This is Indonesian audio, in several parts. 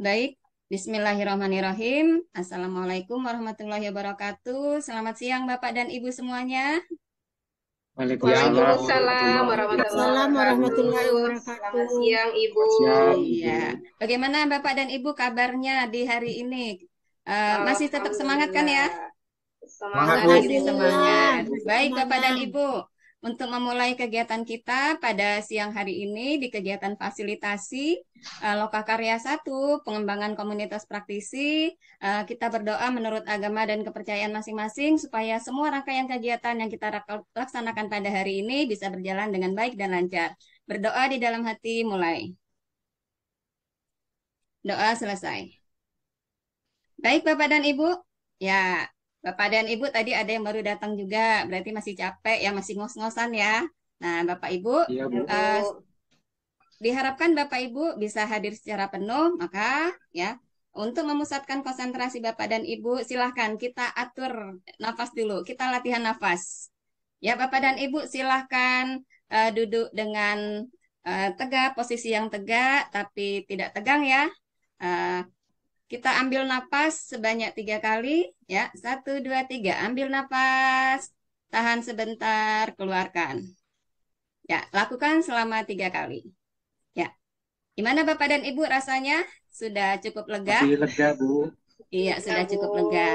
Baik, Bismillahirrahmanirrahim. Assalamualaikum warahmatullahi wabarakatuh. Selamat siang Bapak dan Ibu semuanya. Waalaikumsalam warahmatullahi wabarakatuh. Selamat siang Ibu. Iya. Bagaimana Bapak dan Ibu kabarnya di hari ini? Uh, masih tetap semangat kan ya? Semangat, masih semangat. Baik Bapak dan Ibu untuk memulai kegiatan kita pada siang hari ini di kegiatan fasilitasi uh, eh, Lokakarya 1, pengembangan komunitas praktisi. Uh, kita berdoa menurut agama dan kepercayaan masing-masing supaya semua rangkaian kegiatan yang kita laksanakan pada hari ini bisa berjalan dengan baik dan lancar. Berdoa di dalam hati mulai. Doa selesai. Baik Bapak dan Ibu, ya Bapak dan Ibu tadi ada yang baru datang juga, berarti masih capek ya, masih ngos-ngosan ya. Nah, Bapak Ibu, iya, uh, diharapkan Bapak Ibu bisa hadir secara penuh, maka ya untuk memusatkan konsentrasi Bapak dan Ibu, silahkan kita atur nafas dulu, kita latihan nafas. Ya, Bapak dan Ibu silahkan uh, duduk dengan uh, tegak, posisi yang tegak, tapi tidak tegang ya. Uh, kita ambil napas sebanyak tiga kali. ya Satu, dua, tiga. Ambil napas. Tahan sebentar. Keluarkan. Ya, lakukan selama tiga kali. Ya. Gimana Bapak dan Ibu rasanya? Sudah cukup lega? Masih lega, Bu. Iya, sudah iya, cukup lega.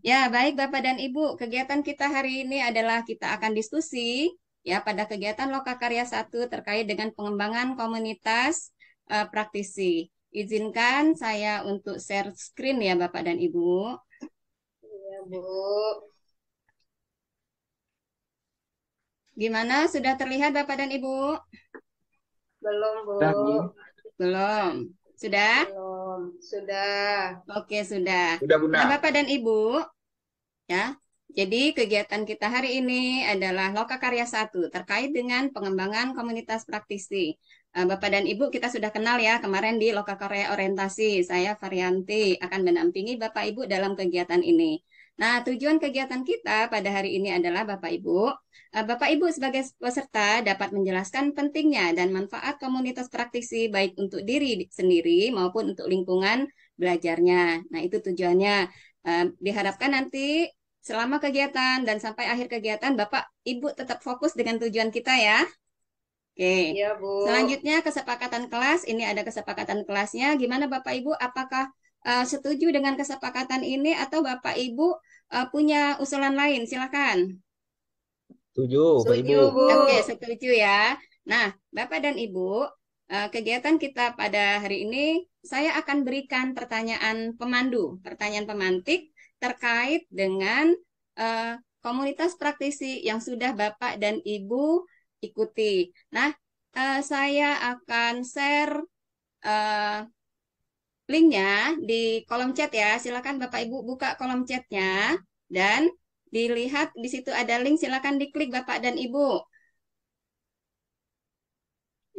Ya, baik Bapak dan Ibu, kegiatan kita hari ini adalah kita akan diskusi ya pada kegiatan Loka Karya 1 terkait dengan pengembangan komunitas uh, praktisi. Izinkan saya untuk share screen ya Bapak dan Ibu. Iya Bu. Gimana? Sudah terlihat Bapak dan Ibu? Belum Bu. Belum. Sudah? Belum. Sudah. Oke sudah. Sudah Bunda. Nah, Bapak dan Ibu, ya jadi kegiatan kita hari ini adalah Loka Karya 1 terkait dengan pengembangan komunitas praktisi. Eh, Bapak dan Ibu kita sudah kenal ya kemarin di Loka Karya Orientasi. Saya Varianti akan menampingi Bapak Ibu dalam kegiatan ini. Nah, tujuan kegiatan kita pada hari ini adalah Bapak Ibu. Eh, Bapak Ibu sebagai peserta dapat menjelaskan pentingnya dan manfaat komunitas praktisi baik untuk diri sendiri maupun untuk lingkungan belajarnya. Nah, itu tujuannya. Eh, diharapkan nanti Selama kegiatan dan sampai akhir kegiatan, Bapak Ibu tetap fokus dengan tujuan kita ya. Oke. Iya, Bu. Selanjutnya kesepakatan kelas, ini ada kesepakatan kelasnya. Gimana Bapak Ibu apakah uh, setuju dengan kesepakatan ini atau Bapak Ibu uh, punya usulan lain? Silakan. Setuju, Bapak Ibu. Oke, Oke, setuju ya. Nah, Bapak dan Ibu, eh, kegiatan kita pada hari ini, saya akan berikan pertanyaan pemandu, pertanyaan pemantik terkait dengan uh, komunitas praktisi yang sudah Bapak dan Ibu ikuti. Nah, uh, saya akan share uh, linknya di kolom chat ya. Silakan Bapak Ibu buka kolom chatnya dan dilihat di situ ada link. Silakan diklik Bapak dan Ibu.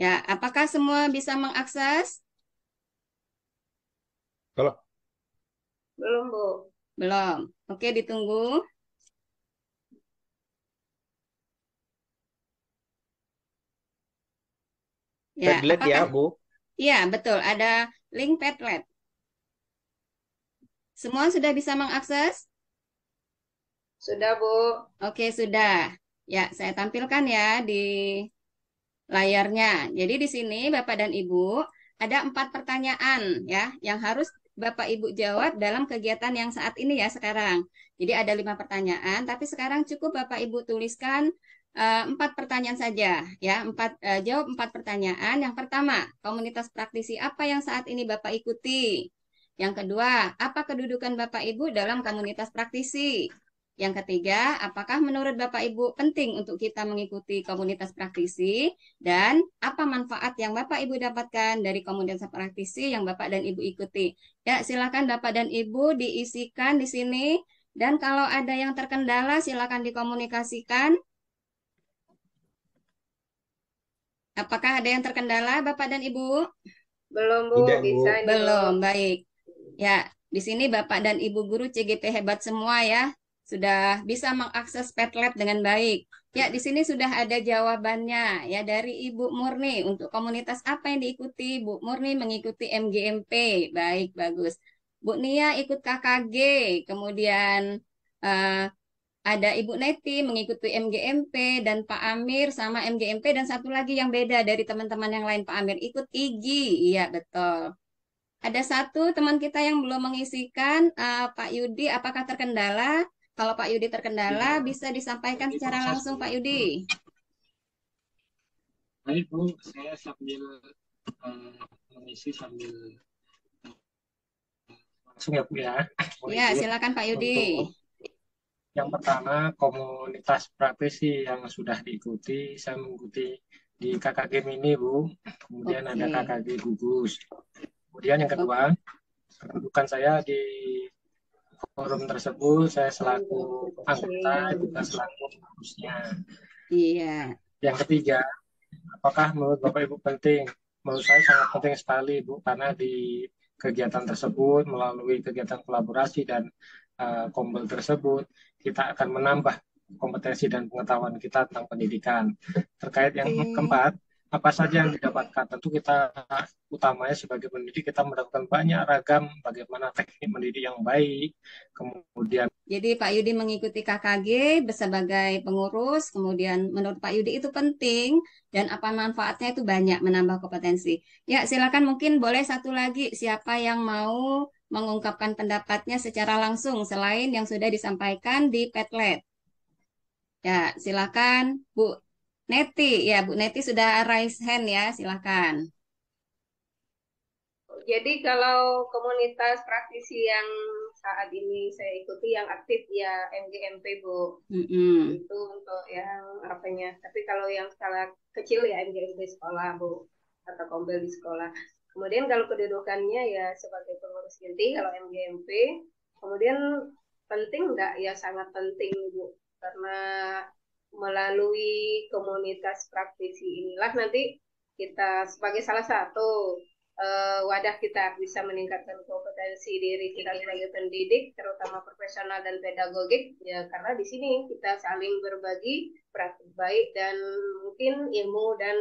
Ya, apakah semua bisa mengakses? Kalau belum, Bu. Belum. Oke, ditunggu. Ya, Padlet ya, apakah... ya, Bu. Iya, betul. Ada link Padlet. Semua sudah bisa mengakses? Sudah, Bu. Oke, sudah. Ya, saya tampilkan ya di layarnya. Jadi di sini Bapak dan Ibu ada empat pertanyaan ya yang harus Bapak Ibu jawab dalam kegiatan yang saat ini ya sekarang. Jadi ada lima pertanyaan, tapi sekarang cukup Bapak Ibu tuliskan eh, empat pertanyaan saja ya empat uh, jawab empat pertanyaan yang pertama komunitas praktisi apa yang saat ini bapak ikuti yang kedua apa kedudukan bapak ibu dalam komunitas praktisi yang ketiga, apakah menurut Bapak Ibu penting untuk kita mengikuti komunitas praktisi dan apa manfaat yang Bapak Ibu dapatkan dari komunitas praktisi yang Bapak dan Ibu ikuti? Ya, silakan Bapak dan Ibu diisikan di sini dan kalau ada yang terkendala silakan dikomunikasikan. Apakah ada yang terkendala Bapak dan Ibu? Belum, Bu. Tidak, Bu. Belum, baik. Ya, di sini Bapak dan Ibu guru CGP hebat semua ya sudah bisa mengakses Padlet dengan baik. Ya, di sini sudah ada jawabannya ya dari Ibu Murni untuk komunitas apa yang diikuti ibu Murni mengikuti MGMP. Baik, bagus. Bu Nia ikut KKG, kemudian uh, ada Ibu Neti mengikuti MGMP dan Pak Amir sama MGMP dan satu lagi yang beda dari teman-teman yang lain Pak Amir ikut IGI. Iya, betul. Ada satu teman kita yang belum mengisikan uh, Pak Yudi apakah terkendala? Kalau Pak Yudi terkendala, iya. bisa disampaikan iya, secara langsung Pak Yudi. Baik Bu, saya sambil uh, mengisi sambil eh, langsung ya Bu ya. Iya, ya. silakan Pak Yudi. Untuk, yang pertama komunitas praktisi yang sudah diikuti, saya mengikuti di KKG Mini Bu, kemudian okay. ada KKG Gugus. Kemudian yang kedua, kedudukan saya di forum tersebut saya selaku anggota juga selaku pengurusnya. Iya. Yang ketiga, apakah menurut Bapak Ibu penting? Menurut saya sangat penting sekali Bu karena di kegiatan tersebut melalui kegiatan kolaborasi dan uh, kombel tersebut kita akan menambah kompetensi dan pengetahuan kita tentang pendidikan. Terkait yang keempat, apa saja yang didapatkan. Tentu kita utamanya sebagai pendidik kita mendapatkan banyak ragam bagaimana teknik mendidik yang baik. Kemudian Jadi Pak Yudi mengikuti KKG sebagai pengurus, kemudian menurut Pak Yudi itu penting dan apa manfaatnya itu banyak menambah kompetensi. Ya, silakan mungkin boleh satu lagi siapa yang mau mengungkapkan pendapatnya secara langsung selain yang sudah disampaikan di Petlet. Ya, silakan Bu Neti, ya Bu Neti sudah raise hand ya, silahkan. Jadi kalau komunitas praktisi yang saat ini saya ikuti yang aktif ya MGMP Bu, mm-hmm. itu untuk yang apanya. Tapi kalau yang skala kecil ya MGMP sekolah Bu atau kombel di sekolah. Kemudian kalau kedudukannya ya sebagai pengurus inti kalau MGMP, kemudian penting enggak ya sangat penting Bu karena melalui komunitas praktisi inilah nanti kita sebagai salah satu uh, wadah kita bisa meningkatkan kompetensi diri kita sebagai pendidik, terutama profesional dan pedagogik, ya karena di sini kita saling berbagi praktik baik dan mungkin ilmu dan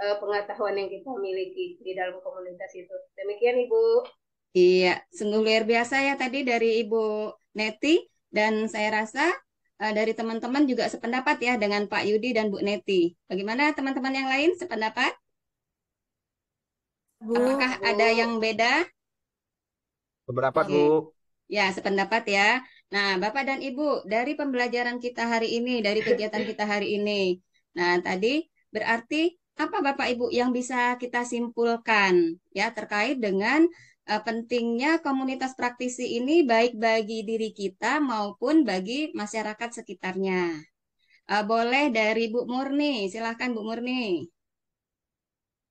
uh, pengetahuan yang kita miliki di dalam komunitas itu. Demikian Ibu. Iya, sungguh luar biasa ya tadi dari Ibu Neti dan saya rasa Eh, dari teman-teman juga sependapat ya dengan Pak Yudi dan Bu Neti. Bagaimana teman-teman yang lain sependapat? Bu, Apakah Bu. ada yang beda? Beberapa okay. Bu. Ya, sependapat ya. Nah, Bapak dan Ibu, dari pembelajaran kita hari ini, dari kegiatan kita hari ini. Nah, tadi berarti apa Bapak Ibu yang bisa kita simpulkan ya terkait dengan uh, pentingnya komunitas praktisi ini baik bagi diri kita maupun bagi masyarakat sekitarnya. Uh, boleh dari Bu Murni, silahkan Bu Murni.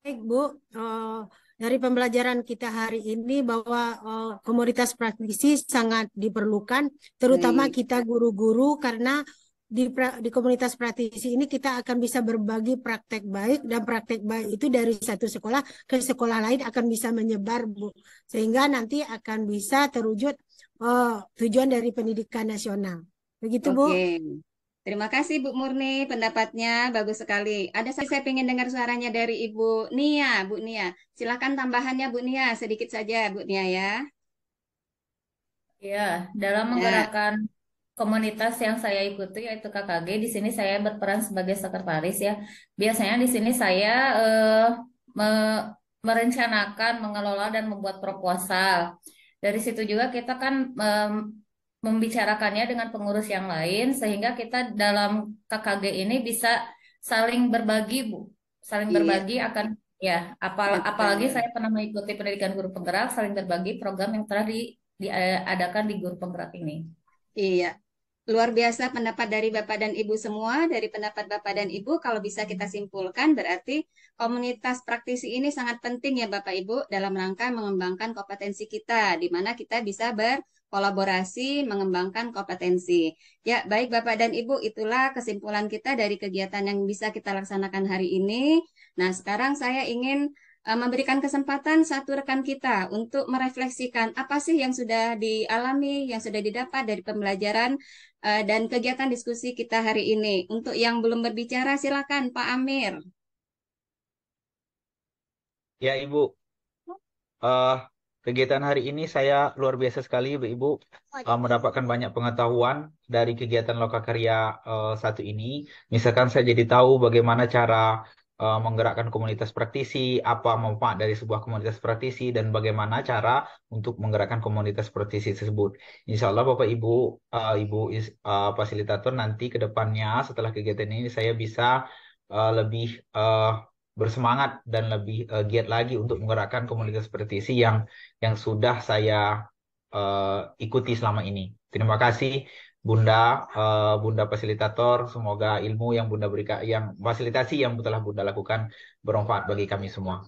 Baik Bu, uh, dari pembelajaran kita hari ini bahwa uh, komunitas praktisi sangat diperlukan, terutama Baik. kita guru-guru karena di, pra, di komunitas praktisi ini kita akan bisa berbagi praktek baik dan praktek baik itu dari satu sekolah ke sekolah lain akan bisa menyebar bu sehingga nanti akan bisa terwujud oh, tujuan dari pendidikan nasional begitu okay. bu. Terima kasih Bu Murni, pendapatnya bagus sekali. Ada saya ingin dengar suaranya dari Ibu Nia, Bu Nia. Silakan tambahannya Bu Nia, sedikit saja Bu Nia ya. Iya, ya, dalam menggerakkan komunitas yang saya ikuti yaitu KKG. Di sini saya berperan sebagai sekretaris ya. Biasanya di sini saya eh, me merencanakan, mengelola dan membuat proposal. Dari situ juga kita kan eh, membicarakannya dengan pengurus yang lain sehingga kita dalam KKG ini bisa saling berbagi, Bu. Saling iya. berbagi akan ya, apal Betul. apalagi saya pernah mengikuti pendidikan guru penggerak, saling berbagi program yang telah di diadakan di guru penggerak ini. Iya, Luar biasa pendapat dari Bapak dan Ibu semua, dari pendapat Bapak dan Ibu kalau bisa kita simpulkan berarti komunitas praktisi ini sangat penting ya Bapak Ibu dalam rangka mengembangkan kompetensi kita di mana kita bisa berkolaborasi mengembangkan kompetensi. Ya, baik Bapak dan Ibu, itulah kesimpulan kita dari kegiatan yang bisa kita laksanakan hari ini. Nah, sekarang saya ingin Eh, memberikan kesempatan satu rekan kita untuk merefleksikan apa sih yang sudah dialami, yang sudah didapat dari pembelajaran eh, dan kegiatan diskusi kita hari ini. Untuk yang belum berbicara, silakan Pak Amir. Ya Ibu, uh, kegiatan hari ini saya luar biasa sekali Ibu, uh, mendapatkan banyak pengetahuan dari kegiatan lokakarya uh, satu ini. Misalkan saya jadi tahu bagaimana cara uh, menggerakkan komunitas praktisi, apa manfaat dari sebuah komunitas praktisi, dan bagaimana cara untuk menggerakkan komunitas praktisi tersebut. Insya Allah Bapak Ibu, uh, Ibu uh, fasilitator nanti ke depannya setelah kegiatan ini saya bisa uh, lebih uh, bersemangat dan lebih uh, giat lagi untuk menggerakkan komunitas praktisi yang yang sudah saya uh, ikuti selama ini. Terima kasih. Bunda uh, Bunda fasilitator semoga ilmu yang Bunda berikan yang fasilitasi yang telah Bunda lakukan bermanfaat bagi kami semua.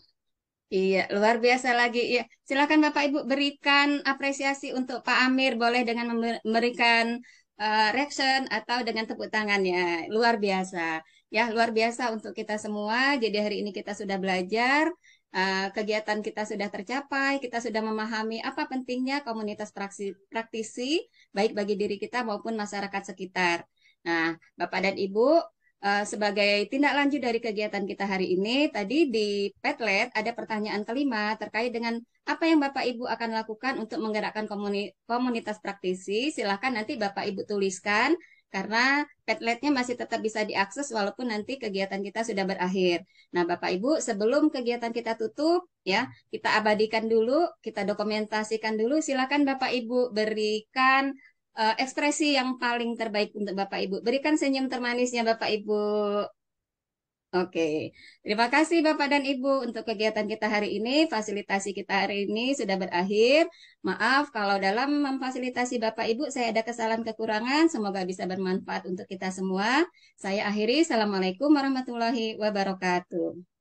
Iya, luar biasa lagi. Iya, silakan Bapak Ibu berikan apresiasi untuk Pak Amir boleh dengan memberikan uh, reaction atau dengan tepuk tangannya. Luar biasa. Ya, luar biasa untuk kita semua. Jadi hari ini kita sudah belajar Eh, kegiatan kita sudah tercapai, kita sudah memahami apa pentingnya komunitas praksi, praktisi, baik bagi diri kita maupun masyarakat sekitar. Nah, Bapak dan Ibu, eh, sebagai tindak lanjut dari kegiatan kita hari ini, tadi di Petlet ada pertanyaan kelima terkait dengan apa yang Bapak Ibu akan lakukan untuk menggerakkan komunitas praktisi. Silahkan nanti Bapak Ibu tuliskan karena petletnya masih tetap bisa diakses walaupun nanti kegiatan kita sudah berakhir. Nah, Bapak Ibu, sebelum kegiatan kita tutup ya, kita abadikan dulu, kita dokumentasikan dulu. Silakan Bapak Ibu berikan uh, ekspresi yang paling terbaik untuk Bapak Ibu. Berikan senyum termanisnya Bapak Ibu. Oke, terima kasih Bapak dan Ibu untuk kegiatan kita hari ini, fasilitasi kita hari ini sudah berakhir. Maaf kalau dalam memfasilitasi Bapak Ibu saya ada kesalahan kekurangan, semoga bisa bermanfaat untuk kita semua. Saya akhiri, Assalamualaikum warahmatullahi wabarakatuh.